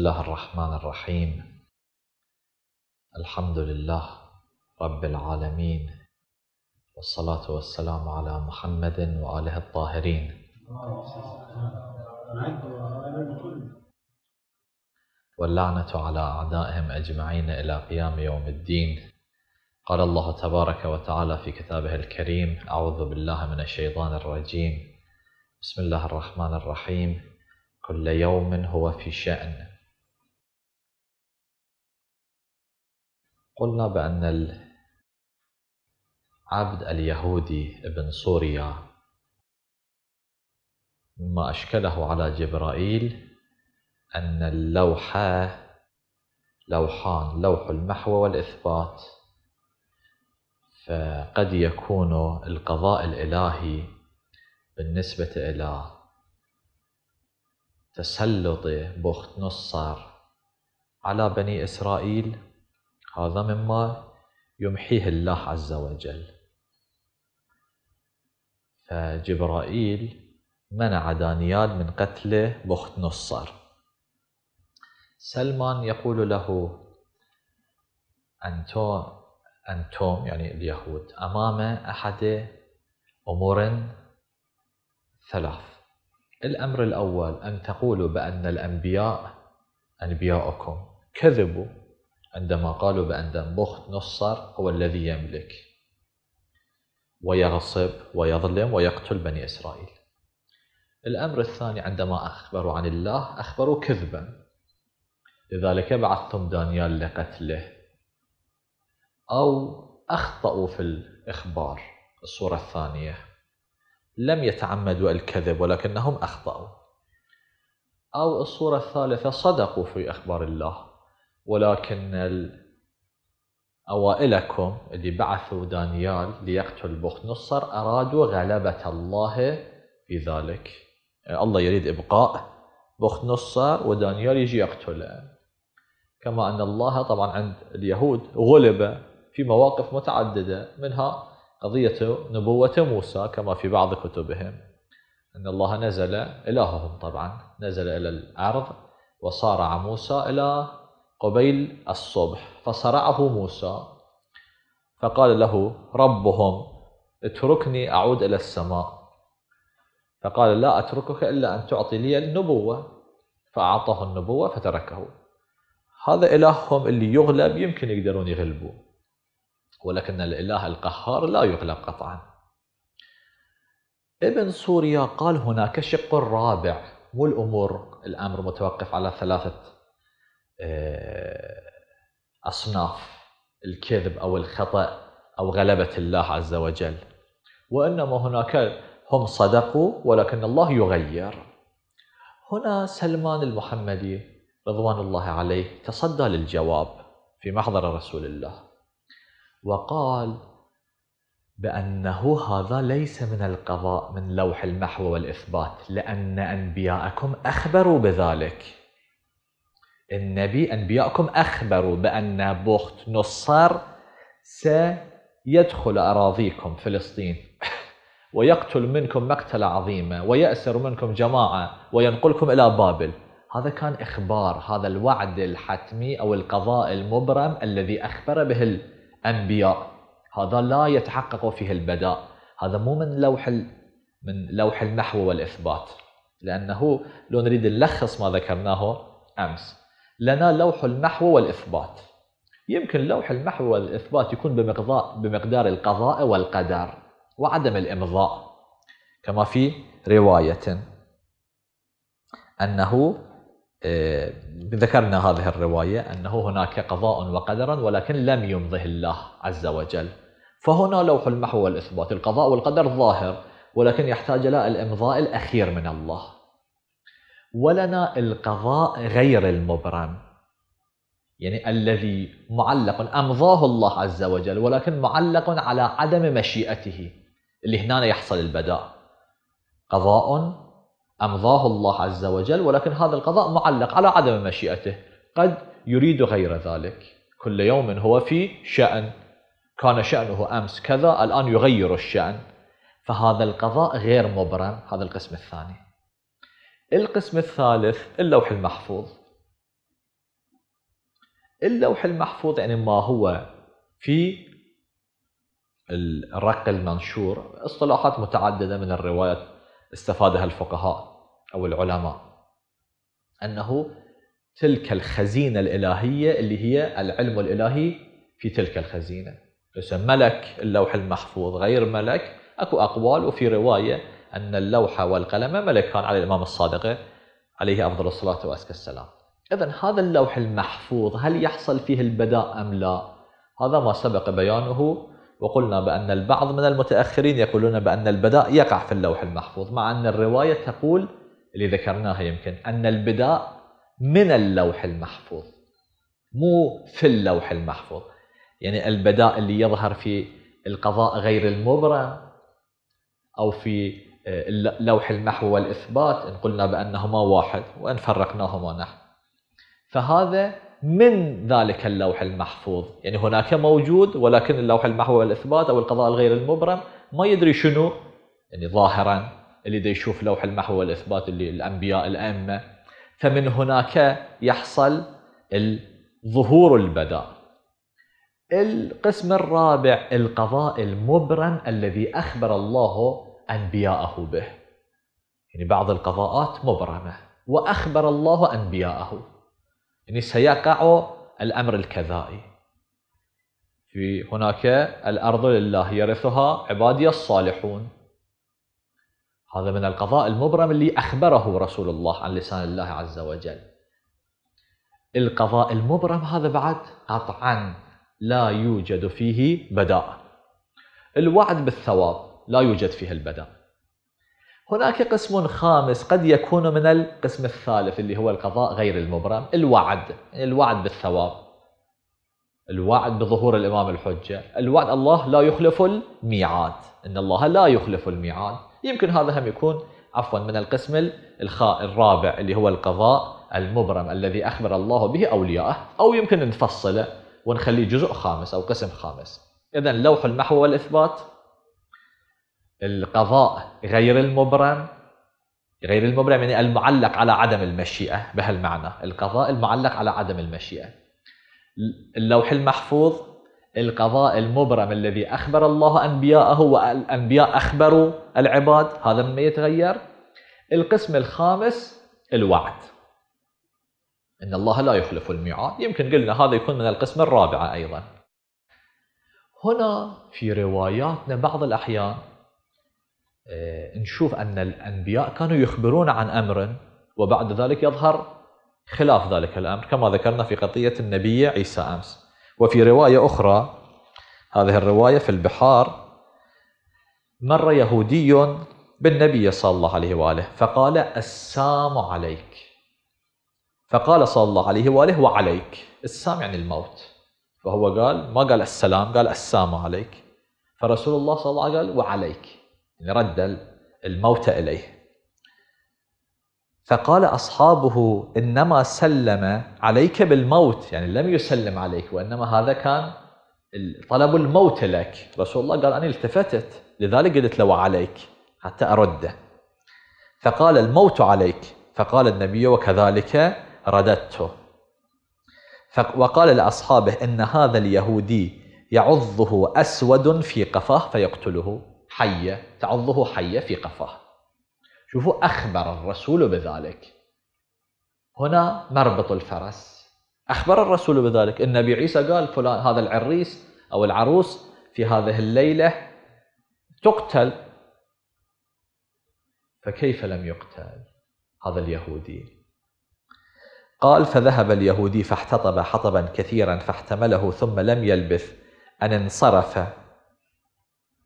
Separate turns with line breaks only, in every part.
الله الرحمن الرحيم الحمد لله رب العالمين والصلاة والسلام على محمد وآله الطاهرين واللعنة على أعدائهم أجمعين إلى قيام يوم الدين قال الله تبارك وتعالى في كتابه الكريم أعوذ بالله من الشيطان الرجيم بسم الله الرحمن الرحيم كل يوم هو في شأن قلنا بأن العبد اليهودي ابن سوريا مما أشكله على جبرائيل أن اللوحة لوحان لوح المحو والإثبات فقد يكون القضاء الإلهي بالنسبة إلى تسلط بخت نصر على بني إسرائيل هذا مما يمحيه الله عز وجل فجبرائيل منع دانيال من قتل بخت نصر سلمان يقول له أنتم أنتم يعني اليهود أمام أحد أمور ثلاث الأمر الأول أن تقولوا بأن الأنبياء أنبياءكم كذبوا عندما قالوا بأن دنبخت نصر هو الذي يملك ويغصب ويظلم ويقتل بني إسرائيل الأمر الثاني عندما أخبروا عن الله أخبروا كذبا لذلك بعثتم دانيال لقتله أو أخطأوا في الإخبار الصورة الثانية لم يتعمدوا الكذب ولكنهم أخطأوا أو الصورة الثالثة صدقوا في أخبار الله ولكن أوائلكم اللي بعثوا دانيال ليقتل نصر أرادوا غلبة الله في ذلك الله يريد إبقاء نصر ودانيال يجي يقتله كما أن الله طبعا عند اليهود غلب في مواقف متعددة منها قضية نبوة موسى كما في بعض كتبهم أن الله نزل إلههم طبعا نزل إلى الأرض وصارع موسى إلى قبيل الصبح فصرعه موسى فقال له ربهم اتركني أعود إلى السماء فقال لا أتركك إلا أن تعطي لي النبوة فأعطاه النبوة فتركه هذا إلههم اللي يغلب يمكن يقدرون يغلبوا ولكن الإله القهار لا يغلب قطعا ابن سوريا قال هناك شق رابع مو الأمور الأمر متوقف على ثلاثة آه، أصناف الكذب أو الخطأ أو غلبة الله عز وجل وإنما هناك هم صدقوا ولكن الله يغير هنا سلمان المحمدي رضوان الله عليه تصدى للجواب في محضر رسول الله وقال بأنه هذا ليس من القضاء من لوح المحو والإثبات لأن أنبياءكم أخبروا بذلك النبي أنبياءكم أخبروا بأن بخت نصار سيدخل أراضيكم فلسطين ويقتل منكم مقتلة عظيمة ويأسر منكم جماعة وينقلكم إلى بابل هذا كان إخبار هذا الوعد الحتمي أو القضاء المبرم الذي أخبر به الأنبياء هذا لا يتحقق فيه البداء هذا مو من لوح من لوح المحو والإثبات لأنه لو نريد نلخص ما ذكرناه أمس لنا لوح المحو والإثبات يمكن لوح المحو والإثبات يكون بمقدار, بمقدار القضاء والقدر وعدم الإمضاء كما في رواية أنه آه، ذكرنا هذه الرواية أنه هناك قضاء وقدرا ولكن لم يمضه الله عز وجل فهنا لوح المحو والإثبات القضاء والقدر ظاهر ولكن يحتاج إلى الإمضاء الأخير من الله ولنا القضاء غير المبرم يعني الذي معلق أمضاه الله عز وجل ولكن معلق على عدم مشيئته اللي هنا يحصل البداء قضاء أمضاه الله عز وجل ولكن هذا القضاء معلق على عدم مشيئته قد يريد غير ذلك كل يوم هو في شأن كان شأنه أمس كذا الآن يغير الشأن فهذا القضاء غير مبرم هذا القسم الثاني القسم الثالث اللوح المحفوظ اللوح المحفوظ يعني ما هو في الرق المنشور اصطلاحات متعددة من الروايات استفادها الفقهاء أو العلماء أنه تلك الخزينة الإلهية اللي هي العلم الإلهي في تلك الخزينة ملك اللوح المحفوظ غير ملك أكو أقوال وفي رواية أن اللوحة والقلم ملكان على الإمام الصادق عليه أفضل الصلاة وأزكى السلام إذا هذا اللوح المحفوظ هل يحصل فيه البداء أم لا هذا ما سبق بيانه وقلنا بأن البعض من المتأخرين يقولون بأن البداء يقع في اللوح المحفوظ مع أن الرواية تقول اللي ذكرناها يمكن أن البداء من اللوح المحفوظ مو في اللوح المحفوظ يعني البداء اللي يظهر في القضاء غير المبرم أو في آه، لوح المحو والإثبات إن قلنا بأنهما واحد وإن فرقناهما نحو فهذا من ذلك اللوح المحفوظ يعني هناك موجود ولكن اللوح المحو والإثبات أو القضاء الغير المبرم ما يدري شنو يعني ظاهرا اللي يشوف لوح المحو والإثبات اللي الأنبياء الأئمة فمن هناك يحصل ظهور البداء القسم الرابع القضاء المبرم الذي أخبر الله أنبياءه به يعني بعض القضاءات مبرمة وأخبر الله أنبياءه يعني سيقع الأمر الكذائي في هناك الأرض لله يرثها عبادي الصالحون هذا من القضاء المبرم اللي أخبره رسول الله عن لسان الله عز وجل القضاء المبرم هذا بعد قطعا لا يوجد فيه بداء الوعد بالثواب لا يوجد فيها البدن هناك قسم خامس قد يكون من القسم الثالث اللي هو القضاء غير المبرم الوعد الوعد بالثواب الوعد بظهور الإمام الحجة الوعد الله لا يخلف الميعاد إن الله لا يخلف الميعاد يمكن هذا هم يكون عفوا من القسم الرابع اللي هو القضاء المبرم الذي أخبر الله به أولياءه أو يمكن نفصله ونخليه جزء خامس أو قسم خامس إذا لوح المحو والإثبات القضاء غير المبرم غير المبرم يعني المعلق على عدم المشيئة بهالمعنى القضاء المعلق على عدم المشيئة اللوح المحفوظ القضاء المبرم الذي أخبر الله أنبياءه والأنبياء أخبروا العباد هذا ما يتغير القسم الخامس الوعد إن الله لا يخلف الميعاد يمكن قلنا هذا يكون من القسم الرابع أيضا هنا في رواياتنا بعض الأحيان آه، نشوف أن الأنبياء كانوا يخبرون عن أمر وبعد ذلك يظهر خلاف ذلك الأمر كما ذكرنا في قضية النبي عيسى أمس وفي رواية أخرى هذه الرواية في البحار مر يهودي بالنبي صلى الله عليه وآله فقال السام عليك فقال صلى الله عليه وآله وعليك السام يعني الموت فهو قال ما قال السلام قال السام عليك فرسول الله صلى الله عليه وآله قال وعليك يعني رد الموت إليه فقال أصحابه إنما سلم عليك بالموت يعني لم يسلم عليك وإنما هذا كان طلب الموت لك رسول الله قال أنا التفتت لذلك قلت له عليك حتى أرده فقال الموت عليك فقال النبي وكذلك رددته وقال لأصحابه إن هذا اليهودي يعضه أسود في قفاه فيقتله حية تعضه حية في قفاه شوفوا أخبر الرسول بذلك هنا مربط الفرس أخبر الرسول بذلك النبي عيسى قال فلان هذا العريس أو العروس في هذه الليلة تقتل فكيف لم يقتل هذا اليهودي قال فذهب اليهودي فاحتطب حطبا كثيرا فاحتمله ثم لم يلبث أن انصرف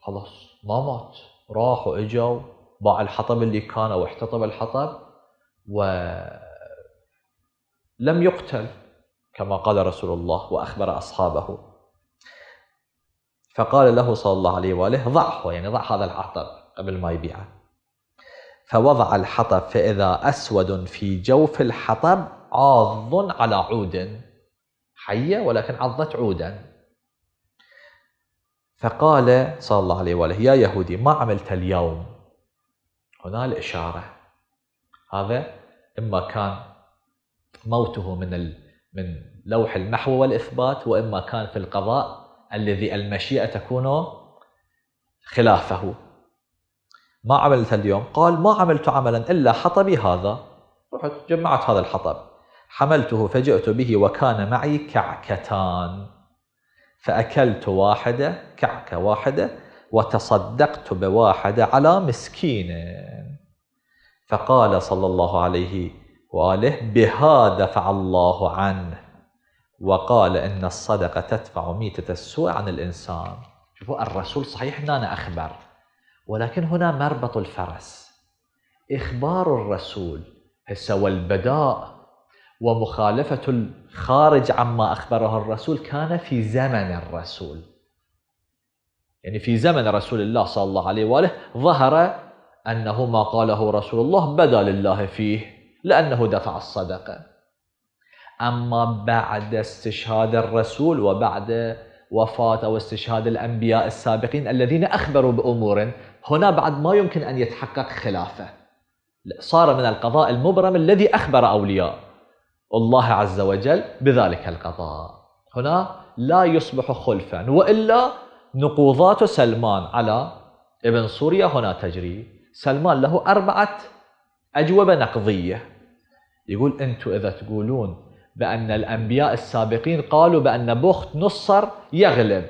خلاص ما مات راحوا اجوا باع الحطب اللي كان او احتطب الحطب ولم يقتل كما قال رسول الله واخبر اصحابه فقال له صلى الله عليه واله ضعه يعني ضع هذا الحطب قبل ما يبيعه فوضع الحطب فاذا اسود في جوف الحطب عاض على عود حيه ولكن عضت عودا فقال صلى الله عليه وآله يا يهودي ما عملت اليوم هنا الإشارة هذا إما كان موته من من لوح النحو والإثبات وإما كان في القضاء الذي المشيئة تكون خلافه ما عملت اليوم قال ما عملت عملا إلا حطبي هذا رحت جمعت هذا الحطب حملته فجئت به وكان معي كعكتان فأكلت واحدة كعكة واحدة وتصدقت بواحدة على مسكين فقال صلى الله عليه وآله بهذا فعل الله عنه وقال إن الصدقة تدفع ميتة السوء عن الإنسان شوفوا الرسول صحيح هنا أخبر ولكن هنا مربط الفرس إخبار الرسول هسه والبداء ومخالفة الخارج عما أخبره الرسول كان في زمن الرسول يعني في زمن رسول الله صلى الله عليه وآله ظهر أنه ما قاله رسول الله بدا لله فيه لأنه دفع الصدقة أما بعد استشهاد الرسول وبعد وفاة أو استشهاد الأنبياء السابقين الذين أخبروا بأمور هنا بعد ما يمكن أن يتحقق خلافه صار من القضاء المبرم الذي أخبر أولياء الله عز وجل بذلك القضاء هنا لا يصبح خلفا وإلا نقوضات سلمان على ابن سوريا هنا تجري سلمان له أربعة أجوبة نقضية يقول أنتم إذا تقولون بأن الأنبياء السابقين قالوا بأن بخت نصر يغلب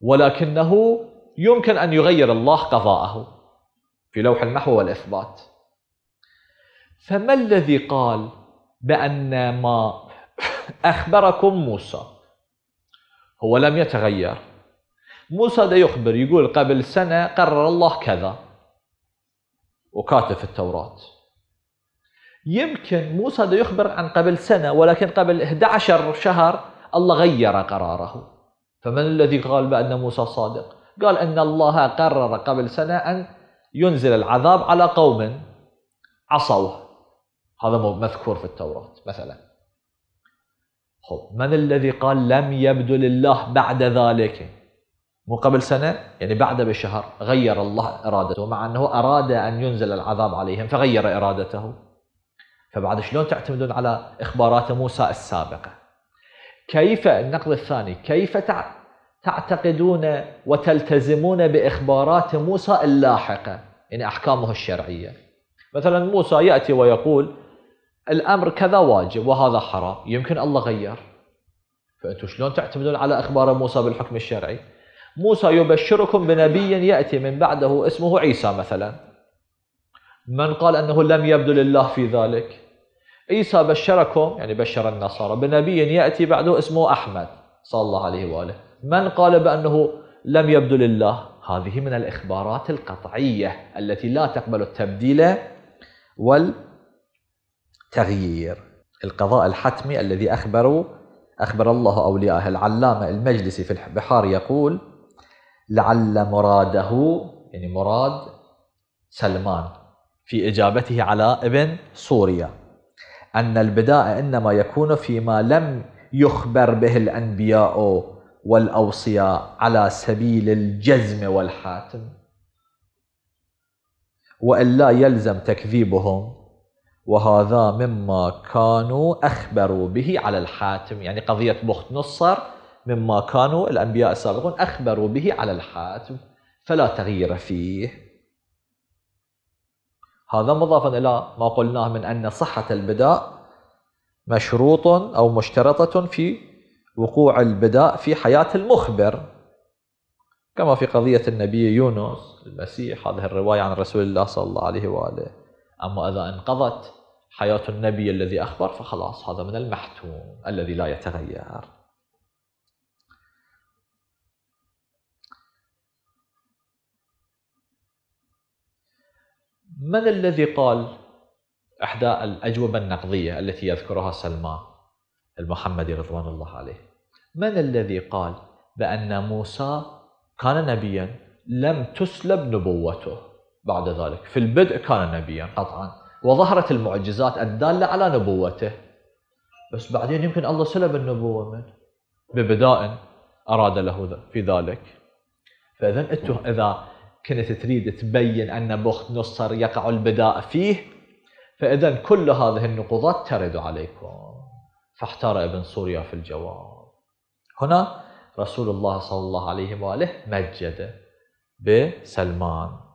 ولكنه يمكن أن يغير الله قضاءه في لوح المحو والإثبات فما الذي قال بأن ما أخبركم موسى هو لم يتغير موسى ده يخبر يقول قبل سنة قرر الله كذا وكاتب في التوراة يمكن موسى ده يخبر عن قبل سنة ولكن قبل 11 شهر الله غير قراره فمن الذي قال بأن موسى صادق قال أن الله قرر قبل سنة أن ينزل العذاب على قوم عصوه هذا مذكور في التوراة مثلا خب من الذي قال لم يبدو لله بعد ذلك مو قبل سنة يعني بعد بشهر غير الله إرادته مع أنه أراد أن ينزل العذاب عليهم فغير إرادته فبعد شلون تعتمدون على إخبارات موسى السابقة كيف النقل الثاني كيف تعتقدون وتلتزمون بإخبارات موسى اللاحقة يعني أحكامه الشرعية مثلا موسى يأتي ويقول الأمر كذا واجب وهذا حرام يمكن الله غير فأنتم شلون تعتمدون على أخبار موسى بالحكم الشرعي موسى يبشركم بنبي يأتي من بعده اسمه عيسى مثلا من قال أنه لم يبدو لله في ذلك عيسى بشركم يعني بشر النصارى بنبي يأتي بعده اسمه أحمد صلى الله عليه وآله من قال بأنه لم يبدو لله هذه من الإخبارات القطعية التي لا تقبل التبديل وال تغيير القضاء الحتمي الذي أخبروا أخبر الله أولياءه العلامة المجلسي في البحار يقول لعل مراده يعني مراد سلمان في إجابته على ابن سوريا أن البداء إنما يكون فيما لم يخبر به الأنبياء والأوصياء على سبيل الجزم والحاتم وإلا يلزم تكذيبهم وهذا مما كانوا أخبروا به على الحاتم يعني قضية بخت نصر مما كانوا الأنبياء السابقون أخبروا به على الحاتم فلا تغيير فيه هذا مضافا إلى ما قلناه من أن صحة البداء مشروط أو مشترطة في وقوع البداء في حياة المخبر كما في قضية النبي يونس المسيح هذه الرواية عن رسول الله صلى الله عليه وآله أما إذا انقضت حياة النبي الذي أخبر فخلاص هذا من المحتوم الذي لا يتغير من الذي قال إحدى الأجوبة النقضية التي يذكرها سلمان المحمدي رضوان الله عليه من الذي قال بأن موسى كان نبيا لم تسلب نبوته بعد ذلك في البدء كان نبيا قطعا وظهرت المعجزات الدالة على نبوته بس بعدين يمكن الله سلب النبوة من ببداء أراد له في ذلك فإذا أنت إذا كنت تريد تبين أن بخت نصر يقع البداء فيه فإذا كل هذه النقوضات ترد عليكم فاحتار ابن سوريا في الجواب هنا رسول الله صلى الله عليه وآله مجد بسلمان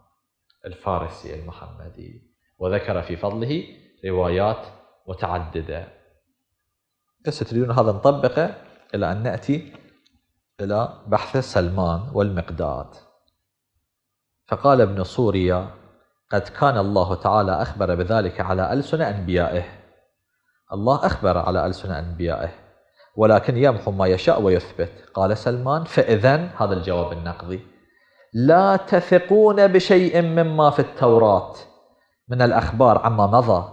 الفارسي المحمدي وذكر في فضله روايات متعددة تريدون هذا نطبقه إلى أن نأتي إلى بحث سلمان والمقداد فقال ابن سوريا قد كان الله تعالى أخبر بذلك على ألسن أنبيائه الله أخبر على ألسن أنبيائه ولكن يمحو ما يشاء ويثبت قال سلمان فإذا هذا الجواب النقضي لا تثقون بشيء مما في التوراة من الأخبار عما مضى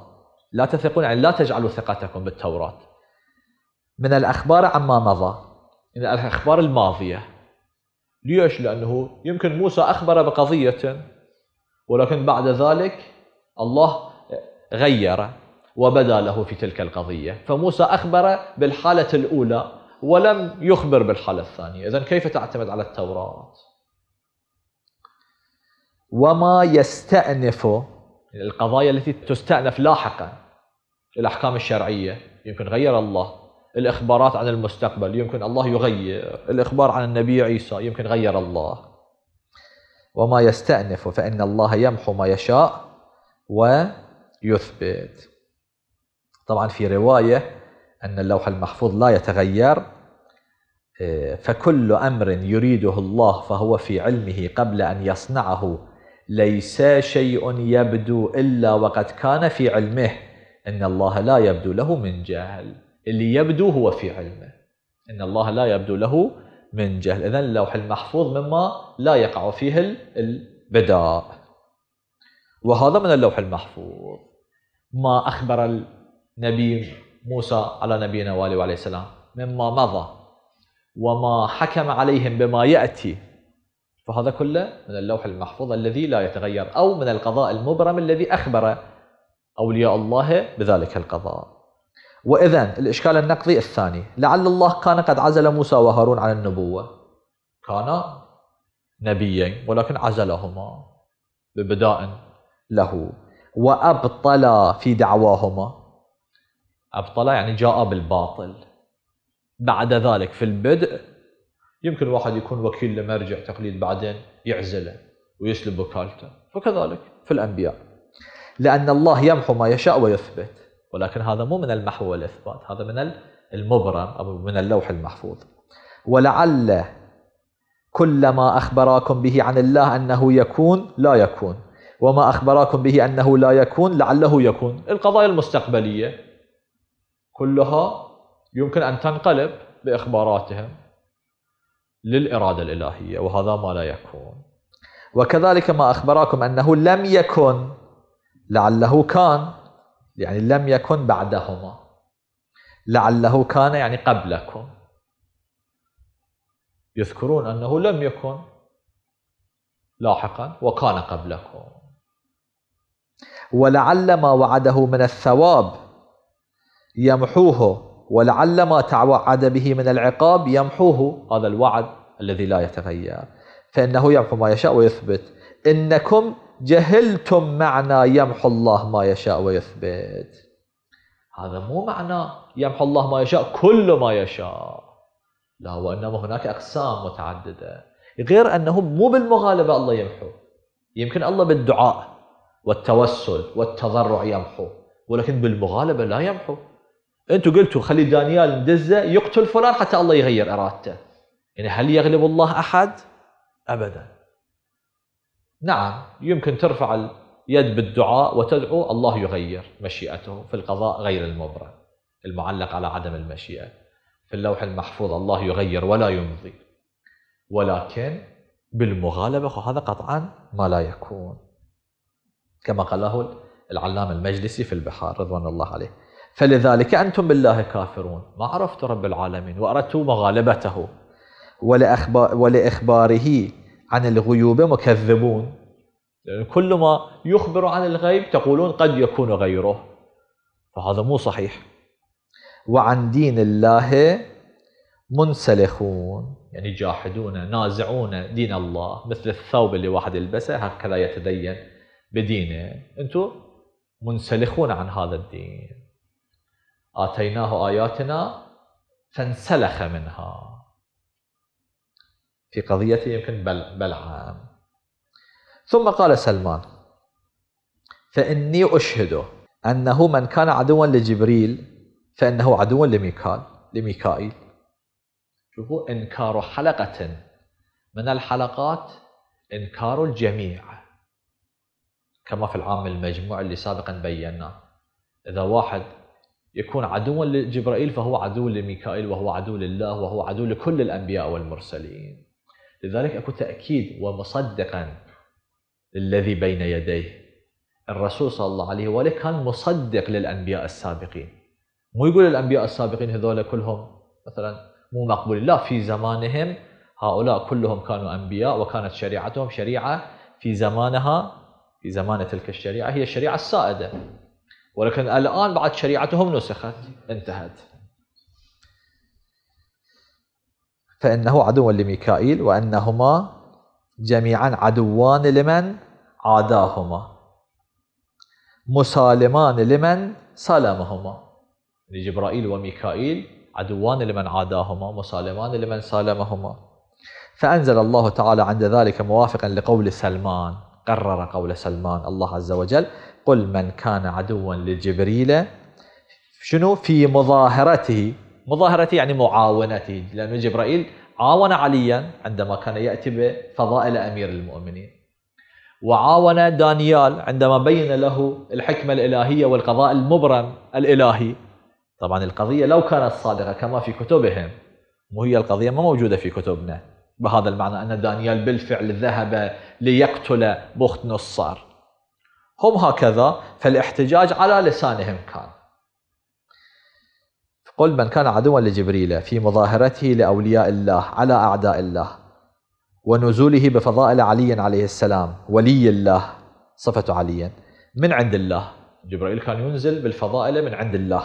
لا تثقون يعني لا تجعلوا ثقتكم بالتوراة من الأخبار عما مضى من الأخبار الماضية ليش؟ لأنه يمكن موسى أخبر بقضية ولكن بعد ذلك الله غير وبدا له في تلك القضية فموسى أخبر بالحالة الأولى ولم يخبر بالحالة الثانية إذا كيف تعتمد على التوراة؟ وما يستأنف يعني القضايا التي تستأنف لاحقا الأحكام الشرعية يمكن غير الله الإخبارات عن المستقبل يمكن الله يغير الإخبار عن النبي عيسى يمكن غير الله وما يستأنف فإن الله يمحو ما يشاء ويثبت طبعا في رواية أن اللوح المحفوظ لا يتغير آه، فكل أمر يريده الله فهو في علمه قبل أن يصنعه ليس شيء يبدو إلا وقد كان في علمه إن الله لا يبدو له من جهل اللي يبدو هو في علمه إن الله لا يبدو له من جهل إذن اللوح المحفوظ مما لا يقع فيه البداء وهذا من اللوح المحفوظ ما أخبر النبي موسى على نبينا والي عليه السلام مما مضى وما حكم عليهم بما يأتي فهذا كله من اللوح المحفوظ الذي لا يتغير أو من القضاء المبرم الذي أخبر أولياء الله بذلك القضاء وإذا الإشكال النقضي الثاني لعل الله كان قد عزل موسى وهارون عن النبوة كان نبيين ولكن عزلهما ببداء له وأبطل في دعواهما أبطل يعني جاء بالباطل بعد ذلك في البدء يمكن واحد يكون وكيل لمرجع تقليد بعدين يعزله ويسلب وكالته وكذلك في الأنبياء لأن الله يمحو ما يشاء ويثبت ولكن هذا مو من المحو والإثبات هذا من المبرم أو من اللوح المحفوظ ولعل كل ما أخبراكم به عن الله أنه يكون لا يكون وما أخبراكم به أنه لا يكون لعله يكون القضايا المستقبلية كلها يمكن أن تنقلب بإخباراتهم للإرادة الإلهية وهذا ما لا يكون وكذلك ما أخبراكم أنه لم يكن لعله كان يعني لم يكن بعدهما لعله كان يعني قبلكم يذكرون أنه لم يكن لاحقا وكان قبلكم ولعل ما وعده من الثواب يمحوه ولعل ما توعد به من العقاب يمحوه هذا الوعد الذي لا يتغير فإنه يمحو ما يشاء ويثبت إنكم جهلتم معنى يمحو الله ما يشاء ويثبت هذا مو معنى يمحو الله ما يشاء كل ما يشاء لا وإنما هناك أقسام متعددة غير أنه مو بالمغالبة الله يمحو يمكن الله بالدعاء والتوسل والتضرع يمحو ولكن بالمغالبة لا يمحو انتم قلتوا خلي دانيال ندزه يقتل فلان حتى الله يغير ارادته يعني هل يغلب الله احد؟ ابدا نعم يمكن ترفع اليد بالدعاء وتدعو الله يغير مشيئته في القضاء غير المبرم المعلق على عدم المشيئه في اللوح المحفوظ الله يغير ولا يمضي ولكن بالمغالبه هذا قطعا ما لا يكون كما قاله العلامه المجلسي في البحار رضوان الله عليه فلذلك أنتم بالله كافرون ما عرفت رب العالمين وأردت مغالبته ولإخباره عن الغيوب مكذبون يعني كل ما يخبر عن الغيب تقولون قد يكون غيره فهذا مو صحيح وعن دين الله منسلخون يعني جاحدون نازعون دين الله مثل الثوب اللي واحد يلبسه هكذا يتدين بدينه انتم منسلخون عن هذا الدين آتيناه آياتنا فانسلخ منها في قضية يمكن بلعام ثم قال سلمان فإني أشهده أنه من كان عدوا لجبريل فإنه عدو لميكال لميكائيل شوفوا إنكار حلقة من الحلقات إنكار الجميع كما في العام المجموع اللي سابقا بيناه إذا واحد يكون عدوا لجبرائيل فهو عدو لميكائيل وهو عدو لله وهو عدو لكل الأنبياء والمرسلين لذلك أكو تأكيد ومصدقا للذي بين يديه الرسول صلى الله عليه وآله كان مصدق للأنبياء السابقين مو يقول الأنبياء السابقين هذول كلهم مثلا مو مقبول لا في زمانهم هؤلاء كلهم كانوا أنبياء وكانت شريعتهم شريعة في زمانها في زمان تلك الشريعة هي الشريعة السائدة ولكن الآن بعد شريعتهم نسخت انتهت فإنه عدو لميكائيل وأنهما جميعا عدوان لمن عاداهما مسالمان لمن سالمهما لجبرائيل يعني وميكائيل عدوان لمن عاداهما مسالمان لمن سالمهما فأنزل الله تعالى عند ذلك موافقا لقول سلمان قرر قول سلمان الله عز وجل قل من كان عدوا لجبريل شنو في مظاهرته مظاهرته يعني معاونته لأن جبرائيل عاون عليا عندما كان يأتي بفضائل أمير المؤمنين وعاون دانيال عندما بين له الحكمة الإلهية والقضاء المبرم الإلهي طبعا القضية لو كانت صادقة كما في كتبهم وهي القضية ما موجودة في كتبنا بهذا المعنى أن دانيال بالفعل ذهب ليقتل بخت نصار هم هكذا فالاحتجاج على لسانهم كان قل من كان عدوا لجبريل في مظاهرته لأولياء الله على أعداء الله ونزوله بفضائل علي عليه السلام ولي الله صفة علي من عند الله جبريل كان ينزل بالفضائل من عند الله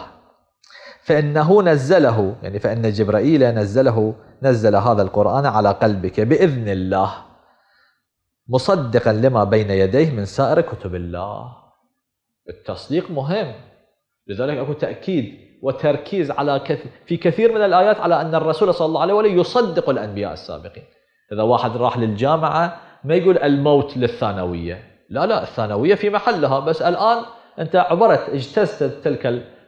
فإنه نزله يعني فإن جبريل نزله نزل هذا القرآن على قلبك بإذن الله مصدقا لما بين يديه من سائر كتب الله التصديق مهم لذلك اكو تاكيد وتركيز على كثير في كثير من الايات على ان الرسول صلى الله عليه وسلم يصدق الانبياء السابقين اذا واحد راح للجامعه ما يقول الموت للثانويه لا لا الثانويه في محلها بس الان انت عبرت اجتزت تلك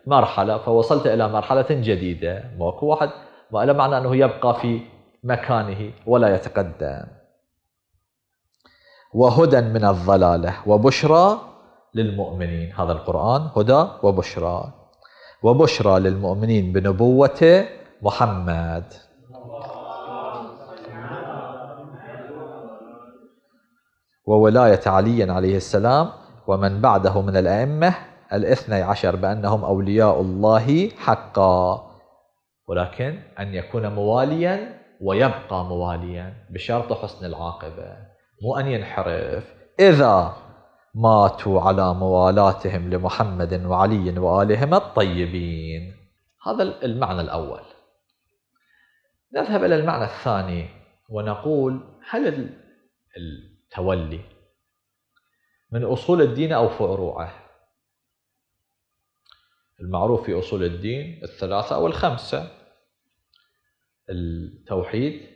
المرحله فوصلت الى مرحله جديده ماكو واحد ما له معنى انه يبقى في مكانه ولا يتقدم وهدى من الضلاله وبشرى للمؤمنين هذا القران هدى وبشرى وبشرى للمؤمنين بنبوه محمد وولايه علي عليه السلام ومن بعده من الائمه الاثني عشر بانهم اولياء الله حقا ولكن ان يكون مواليا ويبقى مواليا بشرط حسن العاقبه مو أن ينحرف إذا ماتوا على موالاتهم لمحمد وعلي وآلهما الطيبين هذا المعنى الأول نذهب إلى المعنى الثاني ونقول هل التولي من أصول الدين أو فروعه المعروف في أصول الدين الثلاثة أو الخمسة التوحيد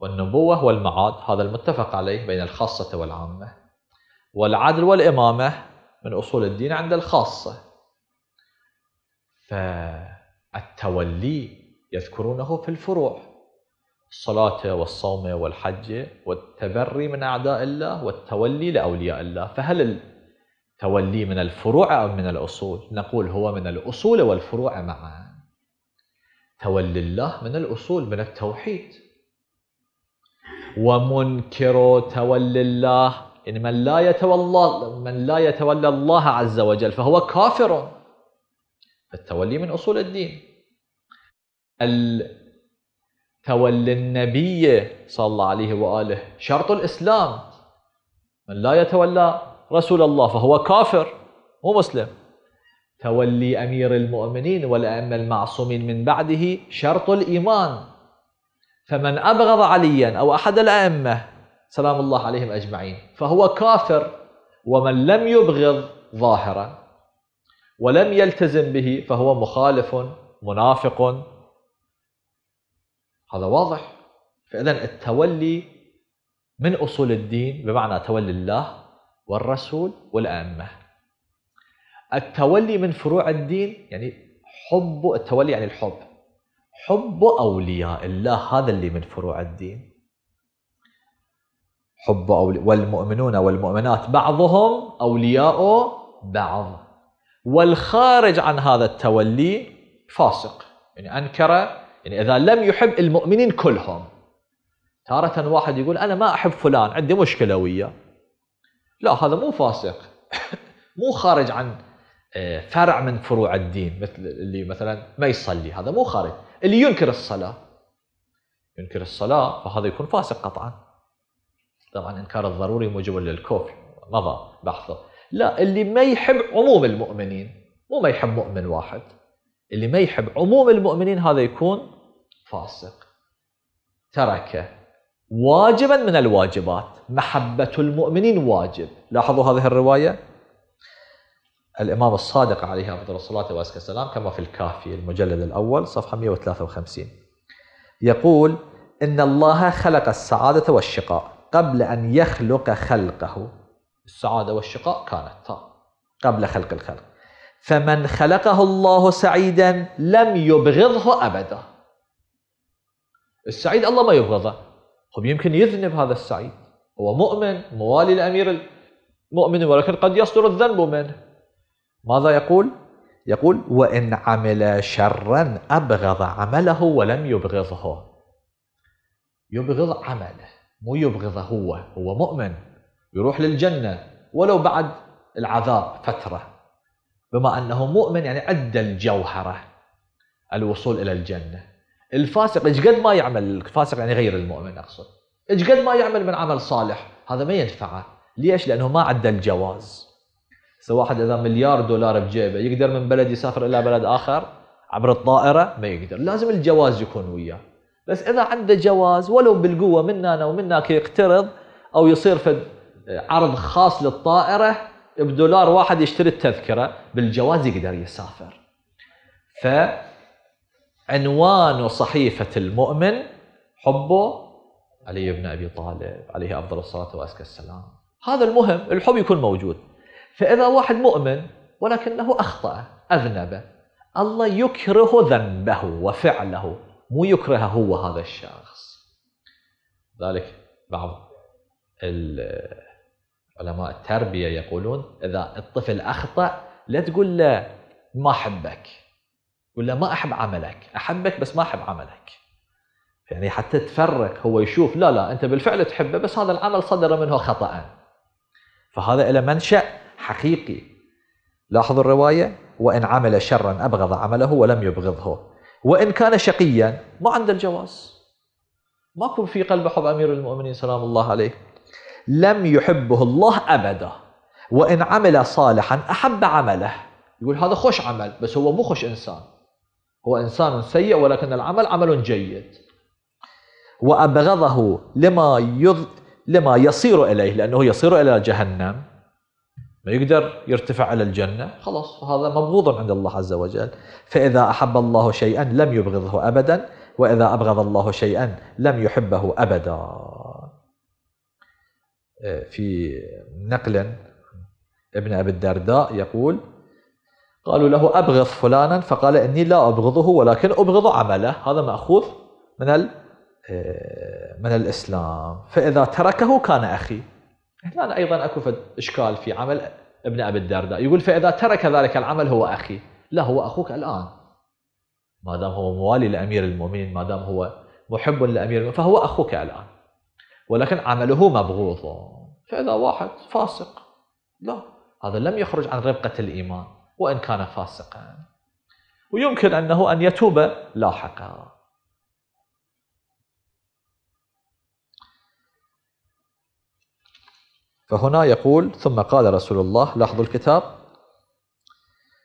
والنبوة والمعاد هذا المتفق عليه بين الخاصة والعامة والعدل والإمامة من أصول الدين عند الخاصة فالتولي يذكرونه في الفروع الصلاة والصوم والحج والتبري من أعداء الله والتولي لأولياء الله فهل التولي من الفروع أم من الأصول نقول هو من الأصول والفروع معا تولي الله من الأصول من التوحيد ومنكر تولي الله إن من لا يتولى من لا يتولى الله عز وجل فهو كافر التولي من أصول الدين تولي النبي صلى الله عليه وآله شرط الإسلام من لا يتولى رسول الله فهو كافر مو مسلم تولي أمير المؤمنين والأئمة المعصومين من بعده شرط الإيمان فمن أبغض عليا أو أحد الأئمة سلام الله عليهم أجمعين فهو كافر ومن لم يبغض ظاهرا ولم يلتزم به فهو مخالف منافق هذا واضح فإذا التولي من أصول الدين بمعنى تولي الله والرسول والأئمة التولي من فروع الدين يعني حب التولي يعني الحب حب أولياء الله هذا اللي من فروع الدين حب أولياء والمؤمنون والمؤمنات بعضهم أولياء بعض والخارج عن هذا التولي فاسق يعني أنكر يعني إذا لم يحب المؤمنين كلهم تارة واحد يقول أنا ما أحب فلان عندي مشكلة وياه لا هذا مو فاسق مو خارج عن آه، فرع من فروع الدين مثل اللي مثلا ما يصلي هذا مو خارج اللي ينكر الصلاة ينكر الصلاة فهذا يكون فاسق قطعا طبعا إنكار الضروري موجب للكفر مضى بحثه لا اللي ما يحب عموم المؤمنين مو ما يحب مؤمن واحد اللي ما يحب عموم المؤمنين هذا يكون فاسق ترك واجبا من الواجبات محبة المؤمنين واجب لاحظوا هذه الرواية الإمام الصادق عليه أفضل الصلاة والسلام كما في الكافي المجلد الأول صفحة 153 يقول إن الله خلق السعادة والشقاء قبل أن يخلق خلقه السعادة والشقاء كانت طيب. قبل خلق الخلق فمن خلقه الله سعيدا لم يبغضه أبدا السعيد الله ما يبغضه هو يمكن يذنب هذا السعيد هو مؤمن موالي لأمير المؤمن ولكن قد يصدر الذنب منه ماذا يقول؟ يقول وإن عمل شرا أبغض عمله ولم يبغضه يبغض عمله مو يبغضه هو هو مؤمن يروح للجنة ولو بعد العذاب فترة بما أنه مؤمن يعني عدى الجوهرة الوصول إلى الجنة الفاسق إيش قد ما يعمل الفاسق يعني غير المؤمن أقصد إيش قد ما يعمل من عمل صالح هذا ما ينفعه ليش لأنه ما عدى الجواز سواء واحد اذا مليار دولار بجيبه يقدر من بلد يسافر الى بلد اخر عبر الطائره ما يقدر لازم الجواز يكون وياه بس اذا عنده جواز ولو بالقوه من هنا ومنك يقترض او يصير في عرض خاص للطائره بدولار واحد يشتري التذكره بالجواز يقدر يسافر فعنوان صحيفه المؤمن حبه علي بن ابي طالب عليه افضل الصلاه وازكى السلام هذا المهم الحب يكون موجود فإذا واحد مؤمن ولكنه أخطأ أذنب الله يكره ذنبه وفعله مو يكره هو هذا الشخص ذلك بعض علماء التربية يقولون إذا الطفل أخطأ لا تقول له ما أحبك قل له ما أحب عملك أحبك بس ما أحب عملك يعني حتى تفرق هو يشوف لا لا أنت بالفعل تحبه بس هذا العمل صدر منه خطأ فهذا إلى منشأ حقيقي لاحظوا الرواية وإن عمل شرا أبغض عمله ولم يبغضه وإن كان شقيا ما عنده الجواز ما كن في قلب حب أمير المؤمنين سلام الله عليه لم يحبه الله أبدا وإن عمل صالحا أحب عمله يقول هذا خوش عمل بس هو مو خوش إنسان هو إنسان سيء ولكن العمل عمل جيد وأبغضه لما يض... لما يصير إليه لأنه يصير إلى جهنم يقدر يرتفع على الجنة خلاص هذا مبغوض عند الله عز وجل فإذا أحب الله شيئا لم يبغضه أبدا وإذا أبغض الله شيئا لم يحبه أبدا آه، في نقل ابن أبي الدرداء يقول قالوا له أبغض فلانا فقال إني لا أبغضه ولكن أبغض عمله هذا مأخوذ من آه، من الإسلام فإذا تركه كان أخي هنا أيضا أكو إشكال في عمل ابن أبي الدرداء يقول فإذا ترك ذلك العمل هو أخي لا هو أخوك الآن ما دام هو موالي لأمير المؤمنين ما دام هو محب لأمير المؤمنين فهو أخوك الآن ولكن عمله مبغوض فإذا واحد فاسق لا هذا لم يخرج عن ربقة الإيمان وإن كان فاسقا ويمكن أنه أن يتوب لاحقا فهنا يقول ثم قال رسول الله لاحظوا الكتاب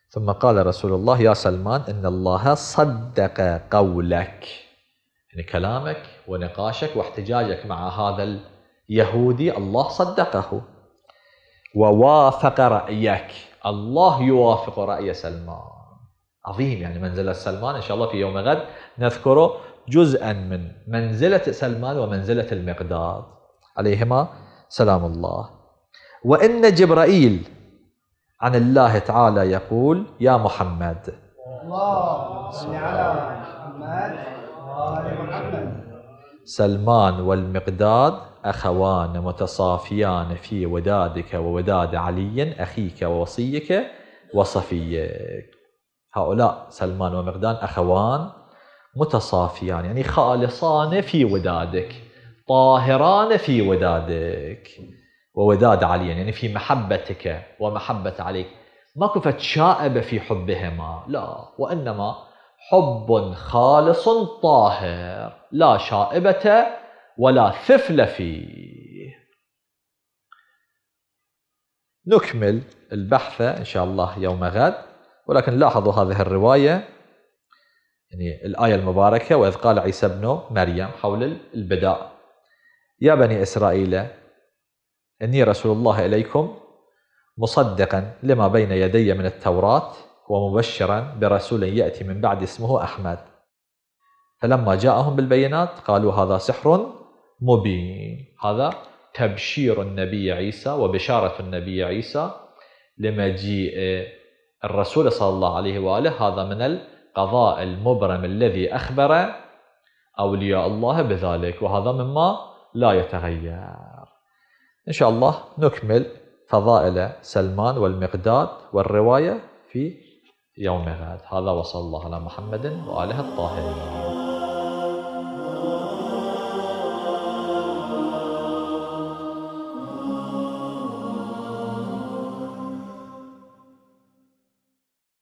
ثم قال رسول الله يا سلمان إن الله صدق قولك يعني كلامك ونقاشك واحتجاجك مع هذا اليهودي الله صدقه ووافق رأيك الله يوافق رأي سلمان عظيم يعني منزلة سلمان إن شاء الله في يوم غد نذكره جزءا من منزلة سلمان ومنزلة المقداد عليهما سلام الله وإن جبرائيل عن الله تعالى يقول يا محمد الله محمد محمد سلمان والمقداد أخوان متصافيان في ودادك ووداد علي أخيك ووصيك وصفيك هؤلاء سلمان ومقداد أخوان متصافيان يعني خالصان في ودادك طاهران في ودادك ووداد علي يعني في محبتك ومحبة عليك ماكو شائبة في حبهما لا وإنما حب خالص طاهر لا شائبة ولا ثفل فيه نكمل البحث إن شاء الله يوم غد ولكن لاحظوا هذه الرواية يعني الآية المباركة وإذ قال عيسى ابن مريم حول البداء يا بني إسرائيل إني رسول الله إليكم مصدقا لما بين يدي من التوراة ومبشرا برسول يأتي من بعد اسمه أحمد فلما جاءهم بالبينات قالوا هذا سحر مبين هذا تبشير النبي عيسى وبشارة النبي عيسى لمجيء الرسول صلى الله عليه وآله هذا من القضاء المبرم الذي أخبر أولياء الله بذلك وهذا مما لا يتغير إن شاء الله نكمل فضائل سلمان والمقداد والرواية في يوم غد هذا وصلى الله على محمد وآله الطاهرين